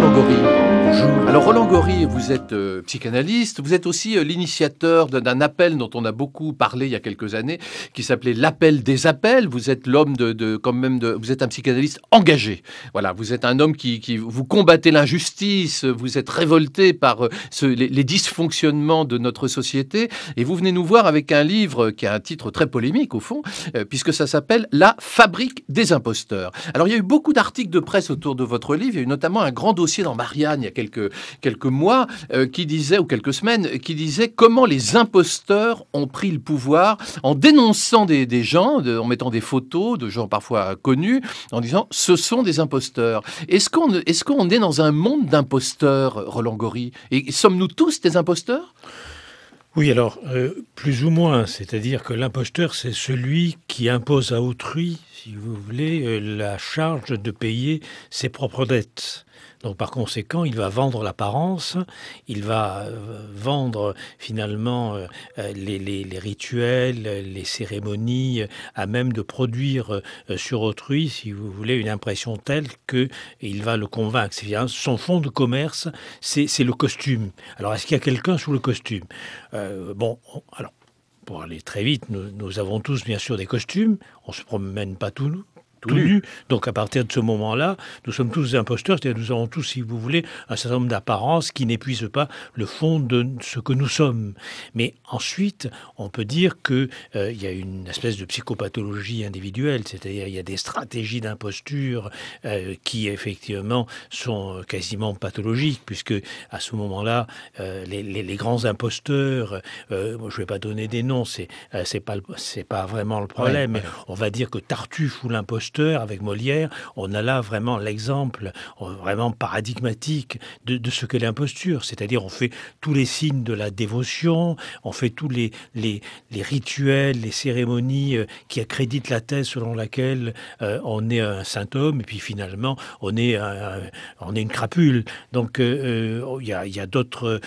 の語尾 Alors Roland Gori, vous êtes euh, psychanalyste, vous êtes aussi euh, l'initiateur d'un appel dont on a beaucoup parlé il y a quelques années, qui s'appelait l'appel des appels. Vous êtes l'homme de, quand même de, vous êtes un psychanalyste engagé. Voilà, vous êtes un homme qui, vous combattez l'injustice, vous êtes révolté par euh, les, les, dysfonctionnements de notre société, et vous venez nous voir avec un livre qui a un titre très polémique au fond, puisque ça s'appelle La fabrique des imposteurs. Alors il y a eu beaucoup d'articles de presse autour de votre livre, il y a eu notamment un grand dossier dans Marianne il y a quelques quelques mois, euh, qui disait, ou quelques semaines, qui disait comment les imposteurs ont pris le pouvoir en dénonçant des, gens, en mettant des photos de gens parfois connus, en disant ce sont des imposteurs. Est-ce qu'on est, dans un monde d'imposteurs, Roland Gori Et, sommes-nous tous des imposteurs oui, alors, euh, plus ou moins, c'est-à-dire que l'imposteur, c'est celui qui impose à autrui, si vous voulez, euh, la charge de payer ses propres dettes. Donc par conséquent, il va vendre l'apparence, il va euh, vendre finalement euh, les, rituels, les cérémonies, à même de produire euh, sur autrui, si vous voulez, une impression telle qu'il va le convaincre. Son fond de commerce, c'est le costume. Alors est-ce qu'il y a quelqu'un sous le costume Bon, alors pour aller très vite, nous, avons tous bien sûr des costumes, on ne se promène pas tout, donc à partir de ce moment-là, nous sommes tous des imposteurs, c'est-à-dire nous avons tous, si vous voulez, un certain nombre d'apparences qui n'épuisent pas le fond de ce que nous sommes. Mais ensuite, on peut dire qu'il euh, y a une espèce de psychopathologie individuelle, c'est-à-dire il y a des stratégies d'imposture euh, qui effectivement sont euh, quasiment pathologiques, puisque à ce moment-là, les, grands imposteurs, je ne vais pas donner des noms, c'est n'est pas, pas, vraiment le problème, mais on va dire que Tartuffe ou l'imposteur, avec Molière, on a là vraiment l'exemple euh, vraiment paradigmatique de, ce qu'est l'imposture. C'est-à-dire, on fait tous les signes de la dévotion, on fait tous les, les, rituels, les cérémonies euh, qui accréditent la thèse selon laquelle euh, on est un saint homme, et puis finalement, on est, on est une crapule. Donc, il y a, y a d'autres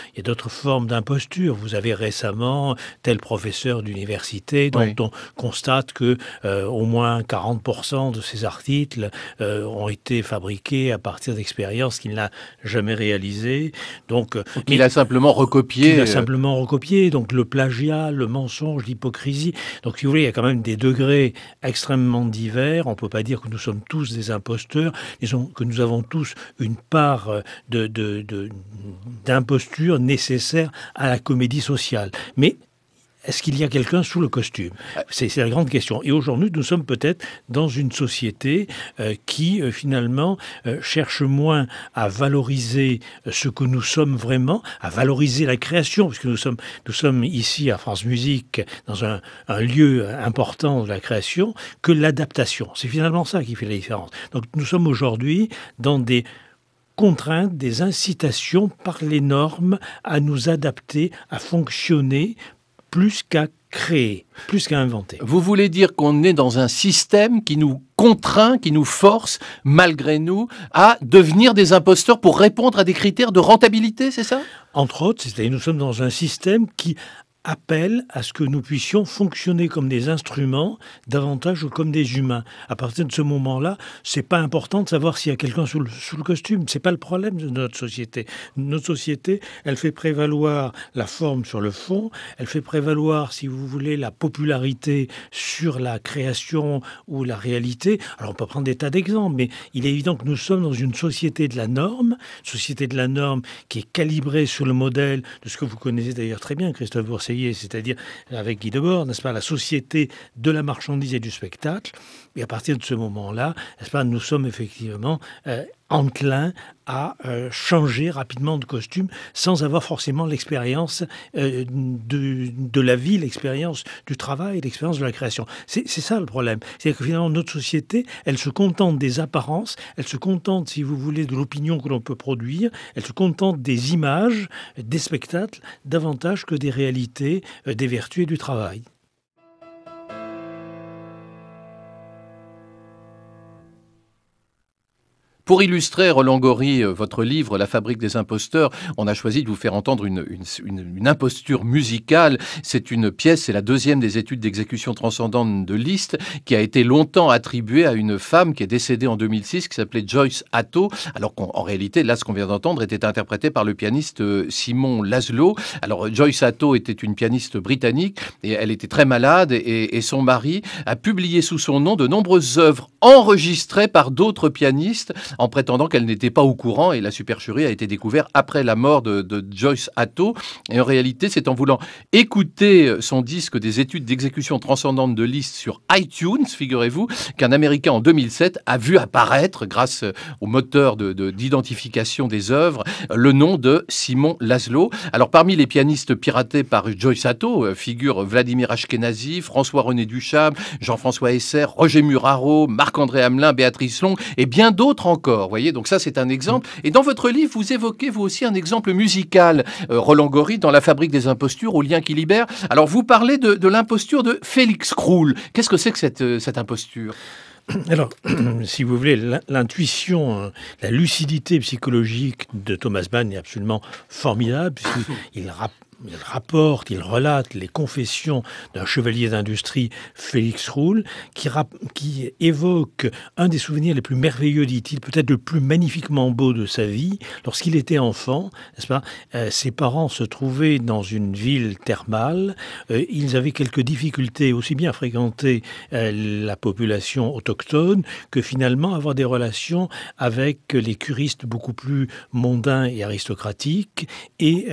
formes d'imposture. Vous avez récemment tel professeur d'université dont on constate que au moins 40% de ses articles euh, ont été fabriqués à partir d'expériences qu'il n'a jamais réalisées. Donc, euh, il a simplement recopié. Il a euh. simplement recopié. Donc le plagiat, le mensonge, l'hypocrisie. Donc si vous voulez, il y a quand même des degrés extrêmement divers. On ne peut pas dire que nous sommes tous des imposteurs, que nous avons tous une part d'imposture de, nécessaire à la comédie sociale. Mais est-ce qu'il y a quelqu'un sous le costume C'est la grande question. Et aujourd'hui, nous sommes peut-être dans une société euh, qui, euh, finalement, euh, cherche moins à valoriser ce que nous sommes vraiment, à valoriser la création, puisque nous sommes, nous sommes ici à France Musique, dans un, un lieu important de la création, que l'adaptation. C'est finalement ça qui fait la différence. Donc nous sommes aujourd'hui dans des contraintes, des incitations par les normes à nous adapter, à fonctionner plus qu'à créer, plus qu'à inventer. Vous voulez dire qu'on est dans un système qui nous contraint, qui nous force, malgré nous, à devenir des imposteurs pour répondre à des critères de rentabilité, c'est ça Entre autres, c'est-à-dire nous sommes dans un système qui appelle à ce que nous puissions fonctionner comme des instruments davantage comme des humains. À partir de ce moment-là, c'est pas important de savoir s'il y a quelqu'un sous le, sous le costume. C'est pas le problème de notre société. Notre société, elle fait prévaloir la forme sur le fond. Elle fait prévaloir, si vous voulez, la popularité sur la création ou la réalité. Alors on peut prendre des tas d'exemples, mais il est évident que nous sommes dans une société de la norme, société de la norme qui est calibrée sur le modèle de ce que vous connaissez d'ailleurs très bien, Christophe Bourseille, c'est-à-dire avec Guy Debord, n'est-ce pas, la société de la marchandise et du spectacle. Et à partir de ce moment-là, n'est-ce pas, nous sommes effectivement euh, enclin à euh, changer rapidement de costume sans avoir forcément l'expérience euh, de, la vie, l'expérience du travail, l'expérience de la création. C'est ça le problème. cest que finalement, notre société, elle se contente des apparences, elle se contente, si vous voulez, de l'opinion que l'on peut produire, elle se contente des images, des spectacles, davantage que des réalités, euh, des vertus et du travail. Pour illustrer, Roland Gori, euh, votre livre La fabrique des imposteurs, on a choisi de vous faire entendre une, une, une, imposture musicale. C'est une pièce, c'est la deuxième des études d'exécution transcendante de Liszt, qui a été longtemps attribuée à une femme qui est décédée en 2006, qui s'appelait Joyce Atto, alors qu'en réalité, là, ce qu'on vient d'entendre était interprété par le pianiste euh, Simon Laszlo. Alors, Joyce Atto était une pianiste britannique et elle était très malade et, et son mari a publié sous son nom de nombreuses œuvres enregistrées par d'autres pianistes en prétendant qu'elle n'était pas au courant et la supercherie a été découverte après la mort de, Joyce Atto. Et en réalité, c'est en voulant écouter euh, son disque des études d'exécution transcendante de Liszt sur iTunes, figurez-vous, qu'un Américain en 2007 a vu apparaître, grâce euh, au moteur d'identification de, des œuvres, euh, le nom de Simon Laszlo. Alors parmi les pianistes piratés par Joyce Atto figurent Vladimir Ashkenazi, François-René Ducham, Jean-François Esser, Roger Muraro, Marc-André Hamelin, Béatrice Long et bien d'autres encore Voyez, donc ça c'est un exemple. Mm. Et dans votre livre, vous évoquez vous aussi un exemple musical. Euh, Roland Gori dans La Fabrique des impostures, au lien qui libère. Alors vous parlez de, l'imposture de Félix Krull. Qu'est-ce que c'est que cette, euh, cette imposture alors, si vous voulez, l'intuition, euh, la lucidité psychologique de Thomas Mann est absolument formidable, puisqu'il il rapporte, il relate les confessions d'un chevalier d'industrie, Félix Roule, qui, évoque un des souvenirs les plus merveilleux, dit-il, peut-être le plus magnifiquement beau de sa vie. Lorsqu'il était enfant, ce pas, euh, ses parents se trouvaient dans une ville thermale. Euh, ils avaient quelques difficultés aussi bien à fréquenter euh, la population autochtone que finalement avoir des relations avec les curistes beaucoup plus mondains et aristocratiques. Et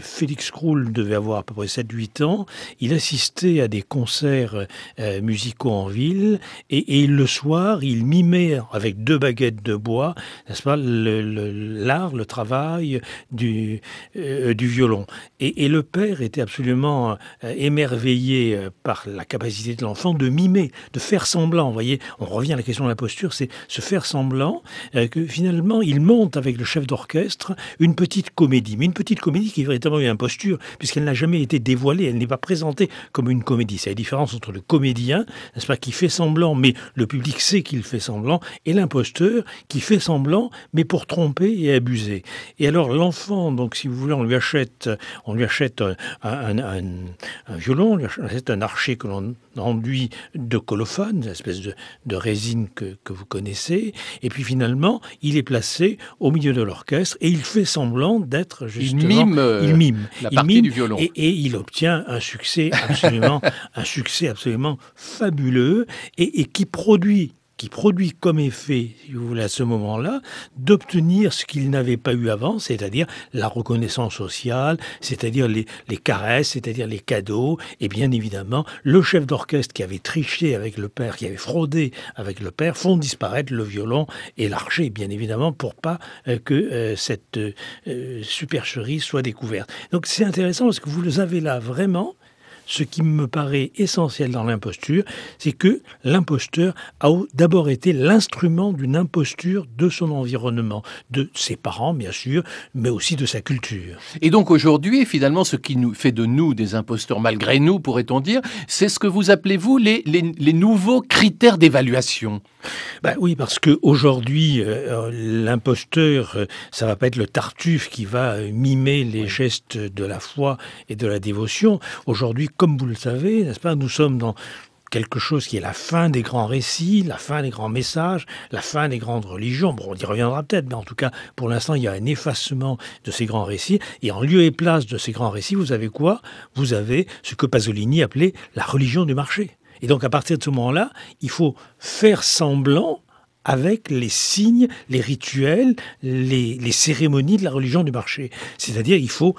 Félix Roule devait avoir à peu près 7-8 ans, il assistait à des concerts euh, musicaux en ville et, le soir, il mimait avec deux baguettes de bois, n'est-ce pas, l'art, le, travail du, euh, violon. Et, le père était absolument euh, émerveillé par la capacité de l'enfant de mimer, de faire semblant. Vous voyez, on revient à la question de la posture, c'est se faire semblant que finalement, il monte avec le chef d'orchestre une petite comédie, mais une petite comédie qui est véritablement une imposture puisqu'elle n'a jamais été dévoilée, elle n'est pas présentée comme une comédie. C'est la différence entre le comédien, n'est-ce pas, qui fait semblant, mais le public sait qu'il fait semblant, et l'imposteur qui fait semblant, mais pour tromper et abuser. Et alors l'enfant, donc si vous voulez, on lui achète, on lui achète un, violon, on lui achète un archer que l'on enduit de colophane, une espèce de, résine que, vous connaissez, et puis finalement il est placé au milieu de l'orchestre et il fait semblant d'être justement, il mime, il mime, euh, et, il obtient un succès absolument, un succès absolument fabuleux et qui produit qui produit comme effet, si vous voulez, à ce moment-là, d'obtenir ce qu'il n'avait pas eu avant, c'est-à-dire la reconnaissance sociale, c'est-à-dire les, caresses, c'est-à-dire les cadeaux, et bien évidemment, le chef d'orchestre qui avait triché avec le père, qui avait fraudé avec le père, font disparaître le violon et l'archer, bien évidemment, pour pas euh, que euh, cette euh, supercherie soit découverte. Donc c'est intéressant parce que vous les avez là vraiment ce qui me paraît essentiel dans l'imposture, c'est que l'imposteur a d'abord été l'instrument d'une imposture de son environnement, de ses parents bien sûr, mais aussi de sa culture. Et donc aujourd'hui, finalement, ce qui nous fait de nous des imposteurs malgré nous, pourrait-on dire, c'est ce que vous appelez vous les, les, nouveaux critères d'évaluation. Ben oui, parce qu'aujourd'hui, aujourd'hui, euh, euh, l'imposteur, euh, ça va pas être le tartuffe qui va mimer les gestes de la foi et de la dévotion. Aujourd'hui, comme vous le savez, n'est-ce pas, nous sommes dans quelque chose qui est la fin des grands récits, la fin des grands messages, la fin des grandes religions. Bon, on y reviendra peut-être, mais en tout cas, pour l'instant, il y a un effacement de ces grands récits. Et en lieu et place de ces grands récits, vous avez quoi Vous avez ce que Pasolini appelait la religion du marché. Et donc, à partir de ce moment-là, il faut faire semblant avec les signes, les rituels, les, les cérémonies de la religion du marché. C'est-à-dire, il faut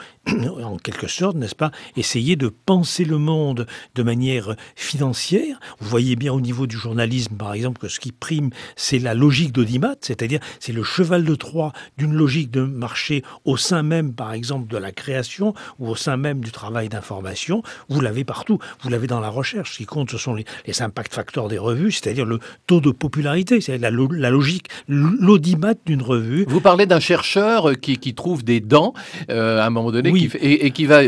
en quelque sorte, n'est-ce pas, essayer de penser le monde de manière financière. Vous voyez bien au niveau du journalisme, par exemple, que ce qui prime, c'est la logique d'audimat, c'est-à-dire c'est le cheval de Troie d'une logique de marché au sein même, par exemple, de la création ou au sein même du travail d'information. Vous l'avez partout, vous l'avez dans la recherche. Ce qui compte, ce sont les, impact factors des revues, c'est-à-dire le taux de popularité, c'est la, dire la logique, l'audimat d'une revue. Vous parlez d'un chercheur qui, trouve des dents euh, à un moment donné et, qui va,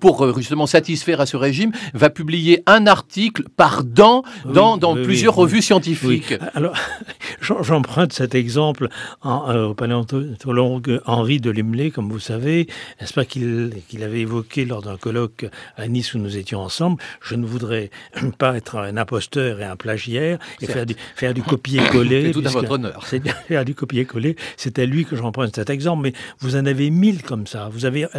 pour euh, justement satisfaire à ce régime, va publier un article par dent dans, plusieurs revues scientifiques. Alors, j'emprunte cet exemple euh, au paléontologue Henri de Limley, comme vous savez, n'est-ce pas, qu'il avait évoqué lors d'un colloque à Nice où nous étions ensemble. Je ne voudrais pas être un imposteur et un plagiaire et faire du, copier-coller. C'est tout à votre honneur. Faire du copier-coller. C'est à lui que j'emprunte cet exemple, mais vous en avez mille comme ça. Vous avez à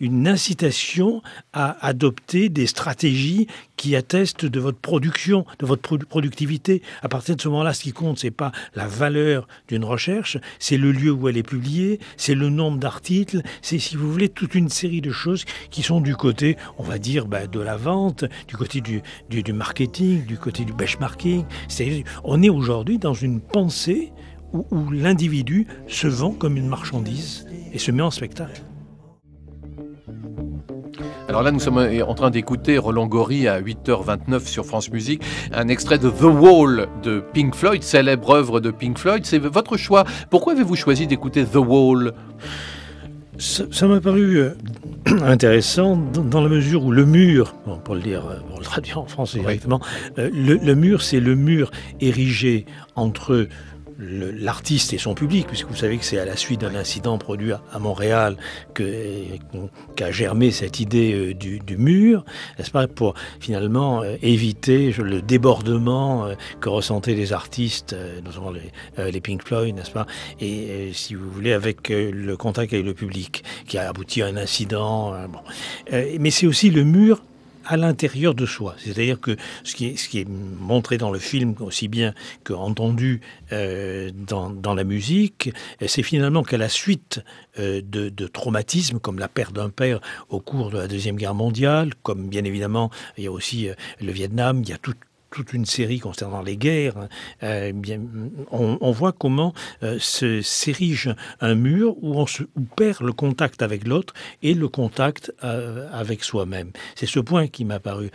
une incitation à adopter des stratégies qui attestent de votre production, de votre productivité. À partir de ce moment-là, ce qui compte, c'est pas la valeur d'une recherche, c'est le lieu où elle est publiée, c'est le nombre d'articles, c'est, si vous voulez, toute une série de choses qui sont du côté, on va dire, bah, de la vente, du côté du, du, marketing, du côté du benchmarking. on est aujourd'hui dans une pensée où l'individu se vend comme une marchandise et se met en spectacle. Alors là, nous sommes euh, en train d'écouter Roland Gori à 8h29 sur France Musique, un extrait de The Wall de Pink Floyd, célèbre œuvre de Pink Floyd. C'est votre choix. Pourquoi avez-vous choisi d'écouter The Wall ça m'a paru euh, intéressant dans la mesure où le mur, pour le dire, euh, pour le traduire en français directement, le, mur, c'est le mur érigé entre l'artiste et son public, puisque vous savez que c'est à la suite d'un incident produit à, Montréal qu'a germé cette idée euh, du, mur, n'est-ce pas, pour finalement euh, éviter le débordement euh, que ressentaient les artistes, notamment les, les Pink Floyd, n'est-ce pas, et si vous voulez, avec le contact avec le public, qui a abouti à un incident. Mais c'est aussi le mur à l'intérieur de soi. C'est-à-dire que ce qui, est, montré dans le film, aussi bien que entendu euh, dans, la musique, c'est finalement qu'à la suite euh, de, traumatismes, comme la perte d'un père au cours de la Deuxième Guerre mondiale, comme bien évidemment, il y a aussi euh, le Vietnam, il y a toute toute une série concernant les guerres, hein. euh, on, voit comment euh, s'érige un mur où on se, perd le contact avec l'autre et le contact euh, avec soi-même. C'est ce point qui m'a paru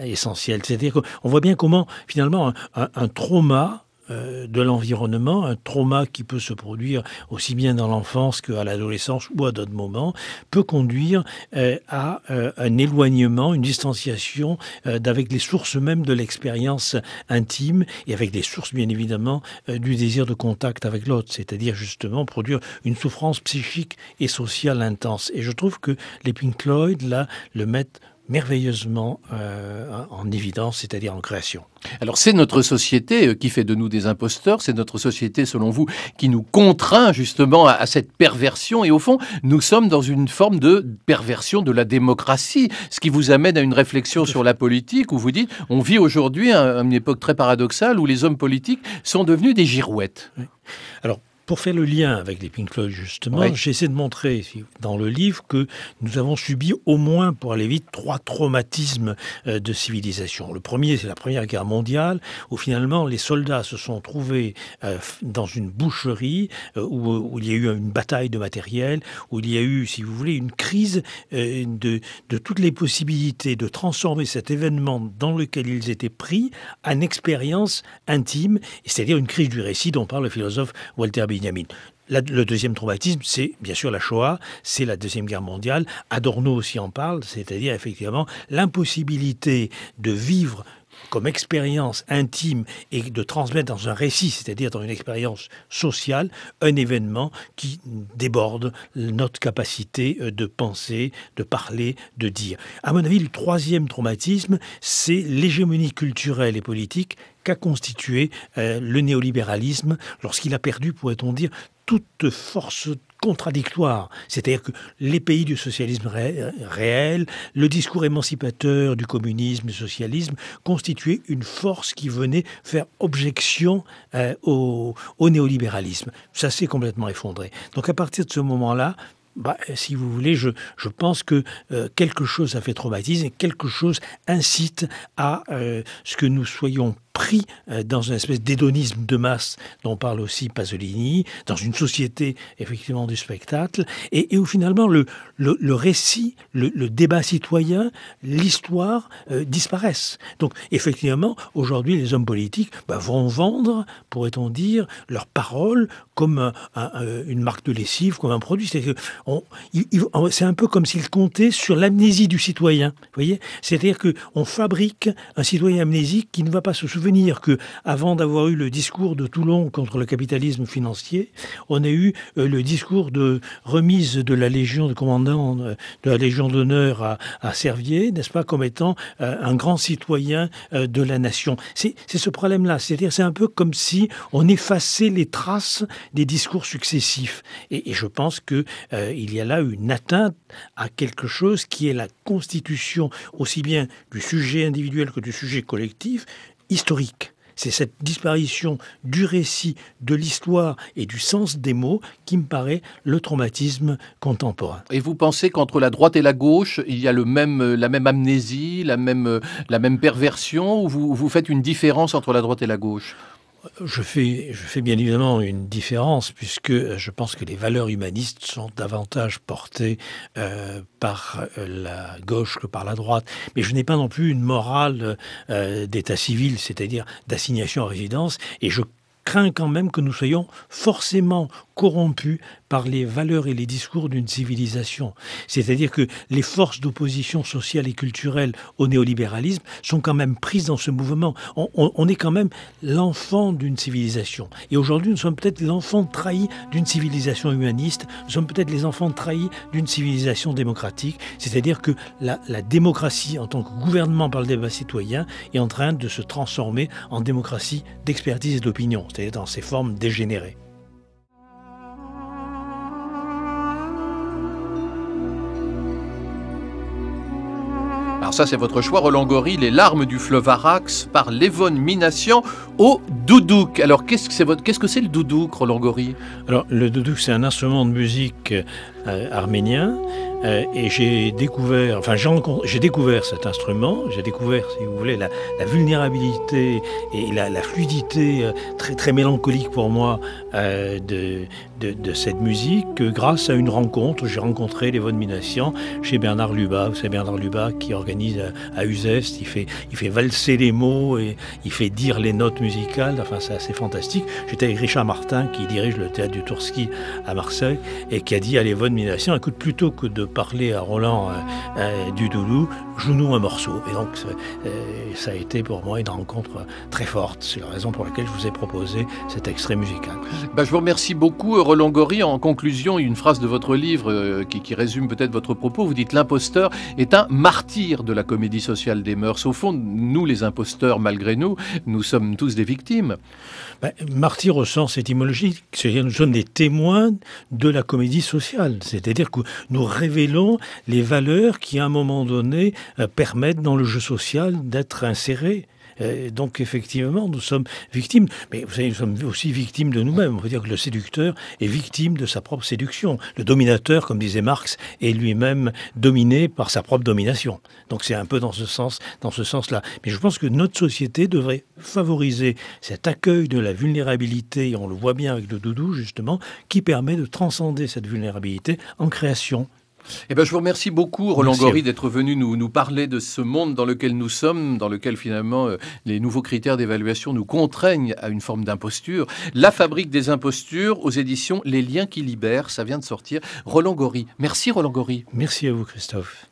essentiel. C'est-à-dire qu'on voit bien comment, finalement, un trauma euh, de l'environnement, un trauma qui peut se produire aussi bien dans l'enfance qu'à l'adolescence ou à d'autres moments, peut conduire euh, à euh, un éloignement, une distanciation d'avec les sources même de l'expérience intime et avec des sources bien évidemment du désir de contact avec l'autre, c'est-à-dire justement produire une souffrance psychique et sociale intense. Et je trouve que les Pink Floyd, là, le mettent merveilleusement euh, en évidence, c'est-à-dire en création. Alors c'est notre société euh, qui fait de nous des imposteurs, c'est notre société, selon vous, qui nous contraint justement à, cette perversion. Et au fond, nous sommes dans une forme de perversion de la démocratie, ce qui vous amène à une réflexion sur la politique où vous dites, on vit aujourd'hui une époque très paradoxale où les hommes politiques sont devenus des girouettes. Alors pour faire le lien avec les Pink Floyd, justement, j'essaie de montrer dans le livre que nous avons subi au moins, pour aller vite, trois traumatismes euh, de civilisation. Le premier, c'est la Première Guerre mondiale, où finalement les soldats se sont trouvés euh, dans une boucherie, euh, où il y a eu une bataille de matériel, où il y a eu, si vous voulez, une crise de, de toutes les possibilités de transformer cet événement dans lequel ils étaient pris en expérience intime, c'est-à-dire une crise du récit dont parle le philosophe Walter B le deuxième traumatisme, c'est bien sûr la Shoah, c'est la Deuxième Guerre mondiale. Adorno aussi en parle, c'est-à-dire effectivement l'impossibilité de vivre comme expérience intime et de transmettre dans un récit, c'est-à-dire dans une expérience sociale, un événement qui déborde notre capacité euh, de penser, de parler, de dire. À mon avis, le troisième traumatisme, c'est l'hégémonie culturelle et politique qu'a constitué euh, le néolibéralisme lorsqu'il a perdu, pourrait-on dire, toute force contradictoire. C'est-à-dire que les pays du socialisme réel, le discours émancipateur du communisme, du socialisme, constituaient une force qui venait faire objection euh, au, néolibéralisme. Ça s'est complètement effondré. Donc à partir de ce moment-là, bah, si vous voulez, je, je pense que euh, quelque chose a fait traumatisme et quelque chose incite à ce que nous soyons pris euh, dans une espèce d'hédonisme de masse dont parle aussi Pasolini, dans une société effectivement du spectacle, et, où finalement le, le, récit, le, débat citoyen, l'histoire euh, disparaissent. Donc effectivement, aujourd'hui, les hommes politiques bah, vont vendre, pourrait-on dire, leurs paroles comme euh, une marque de lessive, comme un produit. C'est un peu comme s'ils comptaient sur l'amnésie du citoyen. Voyez, c'est-à-dire que on fabrique un citoyen amnésique qui ne va pas se souvenir que, avant d'avoir eu le discours de Toulon contre le capitalisme financier, on a eu euh, le discours de remise de la Légion de commandant, euh, de la Légion d'honneur à, Servier, n'est-ce pas, comme étant euh, un grand citoyen de la nation. C'est ce problème-là. C'est-à-dire, c'est un peu comme si on effaçait les traces des discours successifs. Et, je pense que il y a là une atteinte à quelque chose qui est la constitution aussi bien du sujet individuel que du sujet collectif, historique. C'est cette disparition du récit, de l'histoire et du sens des mots qui me paraît le traumatisme contemporain. Et vous pensez qu'entre la droite et la gauche, il y a le même, euh, la même amnésie, la même, euh, la même perversion, ou vous, vous faites une différence entre la droite et la gauche je fais, bien évidemment une différence puisque euh, je pense que les valeurs humanistes sont davantage portées euh, par euh, la gauche que par la droite. Mais je n'ai pas non plus une morale d'état civil, c'est-à-dire d'assignation à résidence, et je crains quand même que nous soyons forcément corrompu par les valeurs et les discours d'une civilisation. C'est-à-dire que les forces d'opposition sociale et culturelle au néolibéralisme sont quand même prises dans ce mouvement. On, est quand même l'enfant d'une civilisation. Et aujourd'hui, nous sommes peut-être les enfants trahis d'une civilisation humaniste, nous sommes peut-être les enfants trahis d'une civilisation démocratique. C'est-à-dire que la, la démocratie en tant que gouvernement par le débat citoyen est en train de se transformer en démocratie d'expertise et d'opinion, c'est-à-dire dans ses formes dégénérées. ça c'est votre choix, Roland Gori, Les larmes du fleuve Arax par Lévonne Minassian au doudouk. Alors qu'est-ce que c'est le doudouk, Roland Gori Alors le doudouk c'est un instrument de musique euh, arménien euh, et j'ai découvert, enfin j'ai découvert cet instrument, j'ai découvert, si vous voulez, la, vulnérabilité et la, fluidité euh, très très mélancolique pour moi euh, de, de, cette musique grâce à une rencontre. J'ai rencontré les de Minassian chez Bernard Luba. Vous savez Bernard Luba qui organise à, à, Uzest, il fait, il fait valser les mots et il fait dire les notes musicales. Enfin c'est assez fantastique. J'étais avec Richard Martin qui dirige le théâtre du Tourski à Marseille et qui a dit à les de Minassian, écoute plutôt que de parler à Roland euh, euh, du Doudou, joue-nous un morceau. Et donc, euh, ça a été pour moi une rencontre très forte. C'est la raison pour laquelle je vous ai proposé cet extrait musical. Bah, je vous remercie beaucoup, Roland Gori. En conclusion, une phrase de votre livre qui, résume peut-être votre propos. Vous dites L'imposteur est un martyr de la comédie sociale des mœurs. Au fond, nous, les imposteurs, malgré nous, nous sommes tous des victimes. Bah, martyr au sens étymologique, c'est-à-dire nous sommes des témoins de la comédie sociale. C'est-à-dire que nous rêvons révélons les valeurs qui, à un moment donné, euh, permettent dans le jeu social d'être insérées. Euh, donc effectivement, nous sommes victimes, mais vous savez, nous sommes aussi victimes de nous-mêmes. On peut dire que le séducteur est victime de sa propre séduction. Le dominateur, comme disait Marx, est lui-même dominé par sa propre domination. Donc c'est un peu dans ce sens, dans ce sens-là. Mais je pense que notre société devrait favoriser cet accueil de la vulnérabilité, et on le voit bien avec le doudou justement, qui permet de transcender cette vulnérabilité en création eh ben, je vous remercie beaucoup, Roland Gori d'être venu nous, parler de ce monde dans lequel nous sommes, dans lequel finalement euh, les nouveaux critères d'évaluation nous contraignent à une forme d'imposture. La fabrique des impostures aux éditions Les liens qui libèrent, ça vient de sortir. Roland Gori, Merci, Roland Gori. Merci à vous, Christophe.